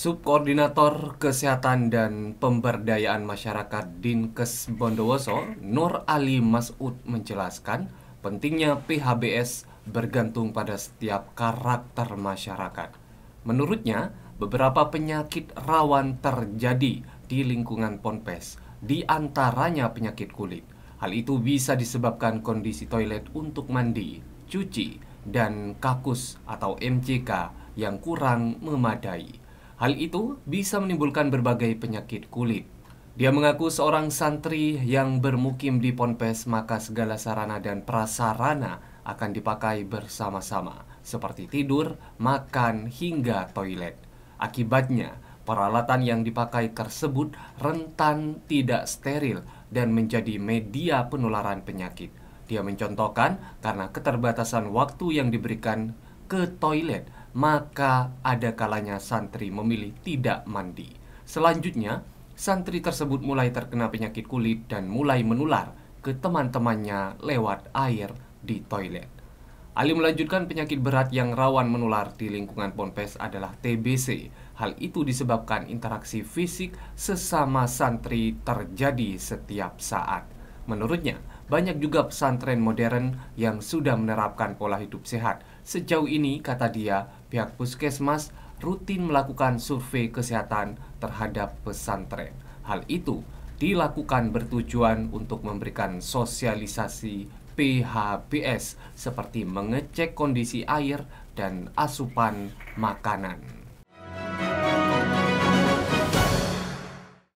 Subkoordinator Kesehatan dan Pemberdayaan Masyarakat Dinkes Bondowoso, Nur Ali Masud menjelaskan pentingnya PHBS bergantung pada setiap karakter masyarakat. Menurutnya, beberapa penyakit rawan terjadi di lingkungan ponpes, di antaranya penyakit kulit. Hal itu bisa disebabkan kondisi toilet untuk mandi, cuci, dan kakus atau MCK yang kurang memadai. Hal itu bisa menimbulkan berbagai penyakit kulit. Dia mengaku seorang santri yang bermukim di Ponpes, maka segala sarana dan prasarana akan dipakai bersama-sama, seperti tidur, makan, hingga toilet. Akibatnya, peralatan yang dipakai tersebut rentan tidak steril dan menjadi media penularan penyakit. Dia mencontohkan karena keterbatasan waktu yang diberikan ke toilet maka ada kalanya santri memilih tidak mandi. Selanjutnya, santri tersebut mulai terkena penyakit kulit dan mulai menular ke teman-temannya lewat air di toilet. Ali melanjutkan penyakit berat yang rawan menular di lingkungan ponpes adalah TBC. Hal itu disebabkan interaksi fisik sesama santri terjadi setiap saat. Menurutnya, banyak juga pesantren modern yang sudah menerapkan pola hidup sehat. Sejauh ini, kata dia, pihak puskesmas rutin melakukan survei kesehatan terhadap pesantren. Hal itu dilakukan bertujuan untuk memberikan sosialisasi PHBS seperti mengecek kondisi air dan asupan makanan.